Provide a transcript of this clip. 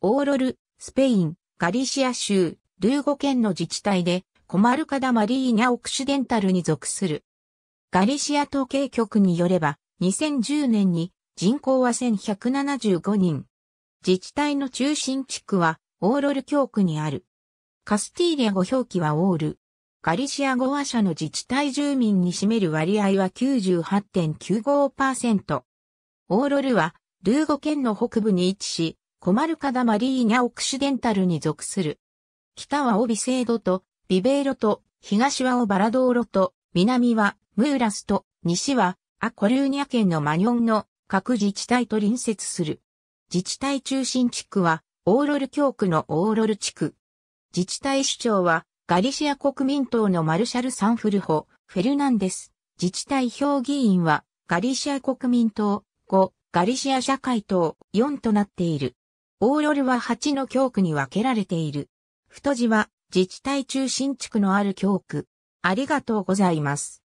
オーロル、スペイン、ガリシア州、ルーゴ県の自治体で、コマルカダ・マリーニャ・オクシデンタルに属する。ガリシア統計局によれば、2010年に人口は1175人。自治体の中心地区はオーロル教区にある。カスティーリア語表記はオール。ガリシア語話者の自治体住民に占める割合は98.95%。オーロルはルーゴ県の北部に位置し、コマルカダ・マリーニャ・オクシデンタルに属する。北はオビセードと、ビベーロと、東はオバラドーロと、南はムーラスと、西はア・コルーニャ県のマニョンの各自治体と隣接する。自治体中心地区は、オーロル教区のオーロル地区。自治体首長は、ガリシア国民党のマルシャル・サンフルホ、フェルナンデス。自治体評議員は、ガリシア国民党、5、ガリシア社会党、4となっている。オーロルは8の教区に分けられている。太字は自治体中心地区のある教区。ありがとうございます。